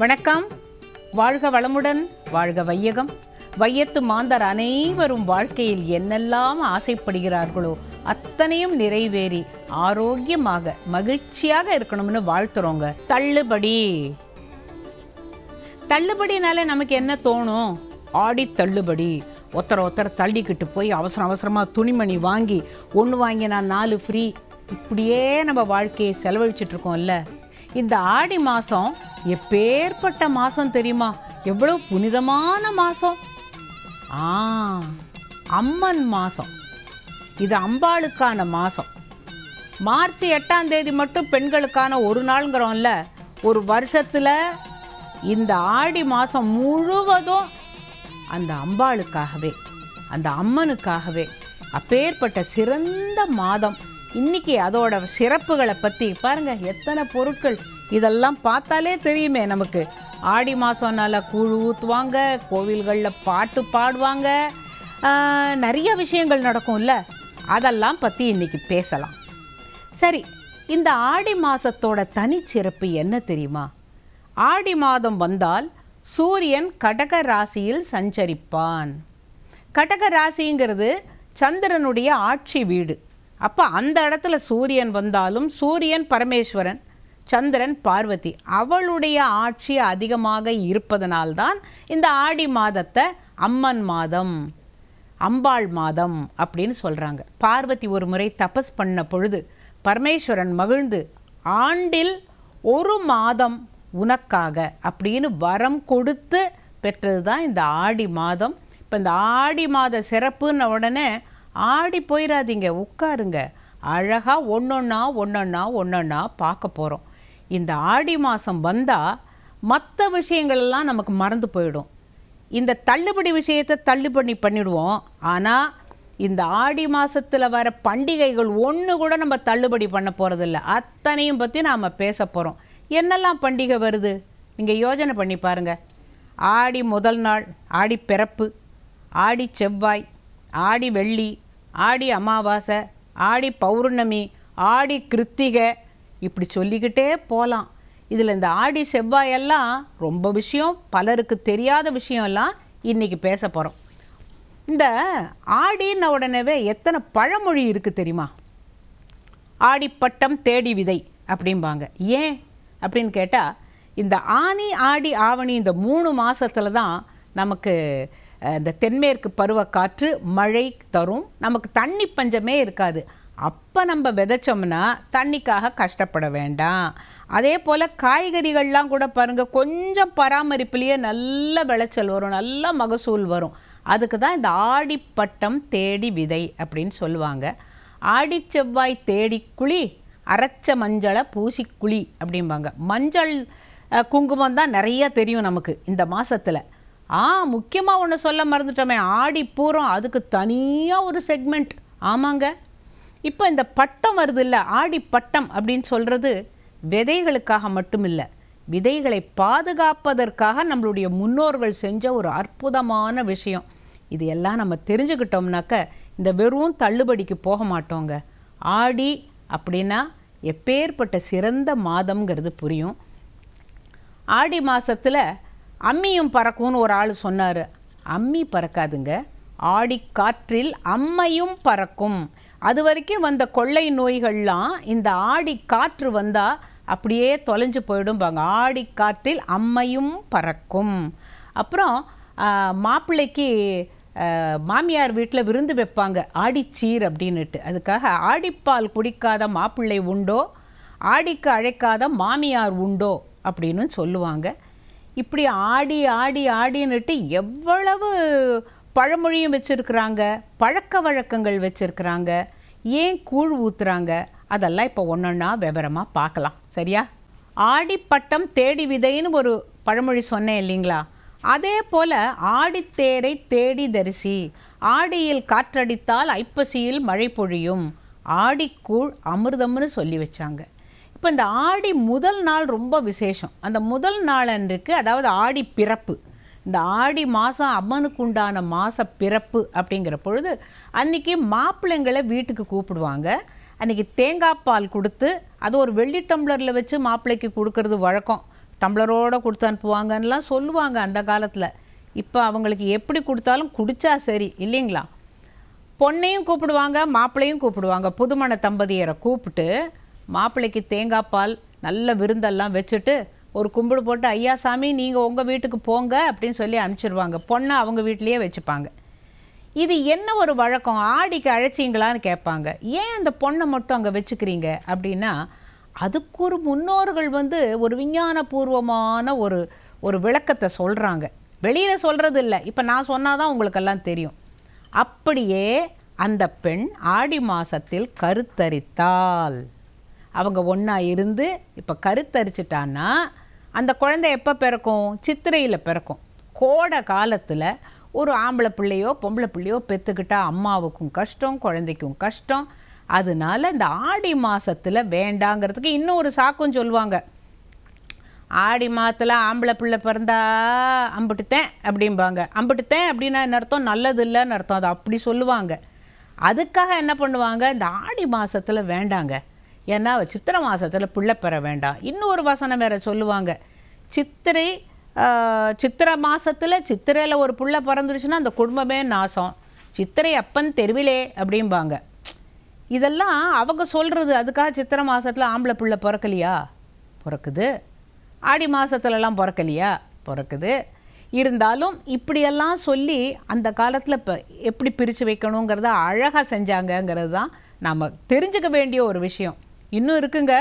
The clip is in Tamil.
வணக்கம் வாழ்க வளமுடன் வாழ்க வையகம் வையத்து மாந்தர் அனைவரும் வாழ்க்கையில் என்னெல்லாம் ஆசைப்படுகிறார்களோ அத்தனையும் நிறைவேறி ஆரோக்கியமாக மகிழ்ச்சியாக இருக்கணும்னு வாழ்த்துறோங்க தள்ளுபடி தள்ளுபடினால நமக்கு என்ன தோணும் ஆடி தள்ளுபடி ஒருத்தரை ஒருத்தர தள்ளிக்கிட்டு போய் அவசரம் அவசரமாக துணிமணி வாங்கி ஒன்று வாங்கினா நாலு ஃப்ரீ இப்படியே நம்ம வாழ்க்கையை இல்லை இந்த ஆடி மாதம் எப்பேற்பட்ட மாதம் தெரியுமா எவ்வளோ புனிதமான மாதம் ஆ அம்மன் மாதம் இது அம்பாளுக்கான மாதம் மார்ச் எட்டாம் தேதி மட்டும் பெண்களுக்கான ஒரு நாளுங்கிறோம்ல ஒரு வருஷத்தில் இந்த ஆடி மாதம் முழுவதும் அந்த அம்பாளுக்காகவே அந்த அம்மனுக்காகவே அப்பேற்பட்ட சிறந்த மாதம் இன்னைக்கு அதோட சிறப்புகளை பற்றி பாருங்கள் எத்தனை பொருட்கள் இதெல்லாம் பார்த்தாலே தெரியுமே நமக்கு ஆடி மாதம்னால கூழ் ஊற்றுவாங்க கோவில்களில் பாட்டு பாடுவாங்க நிறைய விஷயங்கள் நடக்கும்ல அதெல்லாம் பற்றி இன்றைக்கி பேசலாம் சரி இந்த ஆடி மாதத்தோட தனிச்சிறப்பு என்ன தெரியுமா ஆடி மாதம் வந்தால் சூரியன் கடக ராசியில் சஞ்சரிப்பான் கடக ராசிங்கிறது சந்திரனுடைய ஆட்சி வீடு அப்போ அந்த இடத்துல சூரியன் வந்தாலும் சூரியன் பரமேஸ்வரன் சந்திரன் பார்வதி அவளுடைய ஆட்சி அதிகமாக இருப்பதனால்தான் இந்த ஆடி மாதத்தை அம்மன் மாதம் அம்பாள் மாதம் அப்படின்னு சொல்கிறாங்க பார்வதி ஒரு முறை தபஸ் பண்ண பொழுது பரமேஸ்வரன் மகிழ்ந்து ஆண்டில் ஒரு மாதம் உனக்காக அப்படின்னு வரம் கொடுத்து பெற்றது தான் இந்த ஆடி மாதம் இப்போ இந்த ஆடி மாத சிறப்புன்ன உடனே ஆடி போயிடாதீங்க உட்காருங்க அழகாக ஒன்றா ஒன்று ஒன்றா பார்க்க போகிறோம் இந்த ஆடி மாதம் வந்தால் மற்ற விஷயங்களெல்லாம் நமக்கு மறந்து போயிடும் இந்த தள்ளுபடி விஷயத்தை தள்ளுபடி பண்ணிவிடுவோம் ஆனால் இந்த ஆடி மாதத்தில் வர பண்டிகைகள் ஒன்று கூட நம்ம தள்ளுபடி பண்ண போகிறதில்ல அத்தனையும் பற்றி நாம் பேச போகிறோம் என்னெல்லாம் பண்டிகை வருது நீங்கள் யோஜனை பண்ணி பாருங்கள் ஆடி முதல் நாள் ஆடி பிறப்பு ஆடி செவ்வாய் ஆடி வெள்ளி ஆடி அமாவாசை ஆடி பௌர்ணமி ஆடி கிருத்திகை இப்படி சொல்லிக்கிட்டே போகலாம் இதில் இந்த ஆடி செவ்வாயெல்லாம் ரொம்ப விஷயம் பலருக்கு தெரியாத விஷயம்லாம் இன்றைக்கி பேச போகிறோம் இந்த ஆடின உடனேவே எத்தனை பழமொழி இருக்குது தெரியுமா ஆடிப்பட்டம் தேடி விதை அப்படிம்பாங்க ஏன் அப்படின்னு கேட்டால் இந்த ஆனி ஆடி ஆவணி இந்த மூணு மாதத்தில் தான் நமக்கு இந்த தென்மேற்கு பருவக்காற்று மழை தரும் நமக்கு தண்ணி பஞ்சமே இருக்காது அப்போ நம்ம விதைச்சோம்னா தண்ணிக்காக கஷ்டப்பட வேண்டாம் அதே போல் காய்கறிகள்லாம் கூட பாருங்கள் கொஞ்சம் பராமரிப்புலேயே நல்ல விளைச்சல் வரும் நல்ல மகசூல் வரும் அதுக்கு தான் இந்த ஆடிப்பட்டம் தேடி விதை அப்படின்னு சொல்லுவாங்க ஆடி செவ்வாய் தேடி குழி அரைச்ச மஞ்சளை பூசி குழி அப்படிம்பாங்க மஞ்சள் குங்குமம் தான் நிறையா தெரியும் நமக்கு இந்த மாதத்தில் ஆ முக்கியமாக ஒன்று சொல்ல மறந்துட்டோமே ஆடி பூரம் அதுக்கு தனியாக ஒரு செக்மெண்ட் ஆமாங்க இப்போ இந்த பட்டம் வருது இல்லை ஆடி பட்டம் அப்படின்னு சொல்கிறது விதைகளுக்காக மட்டுமில்லை விதைகளை பாதுகாப்பதற்காக நம்மளுடைய முன்னோர்கள் செஞ்ச ஒரு அற்புதமான விஷயம் இது எல்லாம் நம்ம தெரிஞ்சுக்கிட்டோம்னாக்க இந்த வெறும் தள்ளுபடிக்கு போக மாட்டோங்க ஆடி அப்படின்னா எப்பேற்பட்ட சிறந்த மாதம்ங்கிறது புரியும் ஆடி மாதத்தில் அம்மியும் பறக்கும்னு ஒரு ஆள் சொன்னார் அம்மி பறக்காதுங்க ஆடி காற்றில் அம்மையும் பறக்கும் அது வரைக்கும் வந்த கொள்ளை நோய்கள்லாம் இந்த ஆடி காற்று வந்தால் அப்படியே தொலைஞ்சு போயிடும்பாங்க ஆடி காற்றில் அம்மையும் பறக்கும் அப்புறம் மாப்பிள்ளைக்கு மாமியார் வீட்டில் விருந்து வைப்பாங்க ஆடிச்சீர் அப்படின்னுட்டு அதுக்காக ஆடிப்பால் குடிக்காத மாப்பிள்ளை உண்டோ ஆடிக்கு அழைக்காத மாமியார் உண்டோ அப்படின்னு சொல்லுவாங்க இப்படி ஆடி ஆடி ஆடின்னுட்டு எவ்வளவு பழமொழியும் வச்சுருக்குறாங்க பழக்க வழக்கங்கள் வச்சுருக்குறாங்க ஏன் கூழ் ஊற்றுறாங்க அதெல்லாம் இப்போ ஒன்றொன்னா விவரமாக பார்க்கலாம் சரியா ஆடிப்பட்டம் தேடி விதைன்னு ஒரு பழமொழி சொன்னேன் இல்லைங்களா அதே போல் ஆடித்தேரை தேடி தரிசி ஆடியில் காற்றடித்தால் ஐப்பசியில் மழை பொழியும் ஆடிக்கூழ் அமிர்தம்னு சொல்லி வச்சாங்க இப்போ இந்த ஆடி முதல் நாள் ரொம்ப விசேஷம் அந்த முதல் நாள் அன்றைக்கு அதாவது ஆடி பிறப்பு இந்த ஆடி மாதம் அம்மனுக்கு உண்டான மாத பிறப்பு அப்படிங்கிற பொழுது அன்றைக்கி மாப்பிள்ளைங்களை வீட்டுக்கு கூப்பிடுவாங்க அன்றைக்கி தேங்காய் பால் கொடுத்து அது ஒரு வெள்ளி டம்ளரில் வச்சு மாப்பிள்ளைக்கு கொடுக்கறது வழக்கம் டம்ளரோடு கொடுத்து அனுப்புவாங்கன்னெலாம் சொல்லுவாங்க அந்த காலத்தில் இப்போ அவங்களுக்கு எப்படி கொடுத்தாலும் குடித்தா சரி இல்லைங்களா பொண்ணையும் கூப்பிடுவாங்க மாப்பிள்ளையும் கூப்பிடுவாங்க புதுமண தம்பதியரை கூப்பிட்டு மாப்பிள்ளைக்கு தேங்காய் பால் நல்ல விருந்தெல்லாம் வச்சுட்டு ஒரு கும்பிடு போட்டு ஐயா சாமி நீங்கள் உங்கள் வீட்டுக்கு போங்க அப்படின்னு சொல்லி அனுப்பிச்சிடுவாங்க பொண்ணை அவங்க வீட்லேயே வச்சுப்பாங்க இது என்ன ஒரு வழக்கம் ஆடிக்கு அழைச்சிங்களான்னு கேட்பாங்க ஏன் அந்த பொண்ணை மட்டும் அங்கே வச்சுக்கிறீங்க அப்படின்னா அதுக்கு ஒரு முன்னோர்கள் வந்து ஒரு விஞ்ஞானபூர்வமான ஒரு ஒரு விளக்கத்தை சொல்கிறாங்க வெளியில் சொல்கிறது இல்லை இப்போ நான் சொன்னால் தான் உங்களுக்கெல்லாம் தெரியும் அப்படியே அந்த பெண் ஆடி மாதத்தில் கருத்தரித்தால் அவங்க ஒன்றா இருந்து இப்போ கருத்தரிச்சிட்டான்னா அந்த குழந்தை எப்போ பிறக்கும் சித்திரையில் பிறக்கும் கோடை காலத்தில் ஒரு ஆம்பளை பிள்ளையோ பொம்பளை பிள்ளையோ பெற்றுக்கிட்டால் அம்மாவுக்கும் கஷ்டம் குழந்தைக்கும் கஷ்டம் அதனால இந்த ஆடி மாதத்தில் வேண்டாங்கிறதுக்கு இன்னும் ஒரு சாக்கும் சொல்லுவாங்க ஆடி மாதத்தில் ஆம்பளை பிள்ளை பிறந்தா அம்பிட்டுத்தேன் அப்படிம்பாங்க அம்பிட்டுத்தேன் அப்படின்னா என்ன அர்த்தம் நல்லது இல்லைன்னு அர்த்தம் அதை அப்படி சொல்லுவாங்க அதுக்காக என்ன பண்ணுவாங்க இந்த ஆடி மாதத்தில் வேண்டாங்க ஏன்னா சித்திரை மாதத்தில் பிள்ளை பெற வேண்டாம் இன்னொரு வசனம் வேறு சொல்லுவாங்க சித்திரை சித்திரை மாதத்தில் சித்திரையில் ஒரு புள்ள பிறந்துருச்சுன்னா அந்த குடும்பமே நாசம் சித்திரை அப்பன் தெருவிலே அப்படிம்பாங்க இதெல்லாம் அவங்க சொல்கிறது அதுக்காக சித்திரை மாதத்தில் ஆம்பளை பிள்ளை பிறக்கலையா பிறக்குது ஆடி மாதத்துலலாம் பிறக்கலையா பிறக்குது இருந்தாலும் இப்படியெல்லாம் சொல்லி அந்த காலத்தில் இப்போ எப்படி பிரித்து வைக்கணுங்கிறத அழகாக செஞ்சாங்கங்கிறது தான் நாம் தெரிஞ்சுக்க வேண்டிய ஒரு விஷயம் இன்னும் இருக்குங்க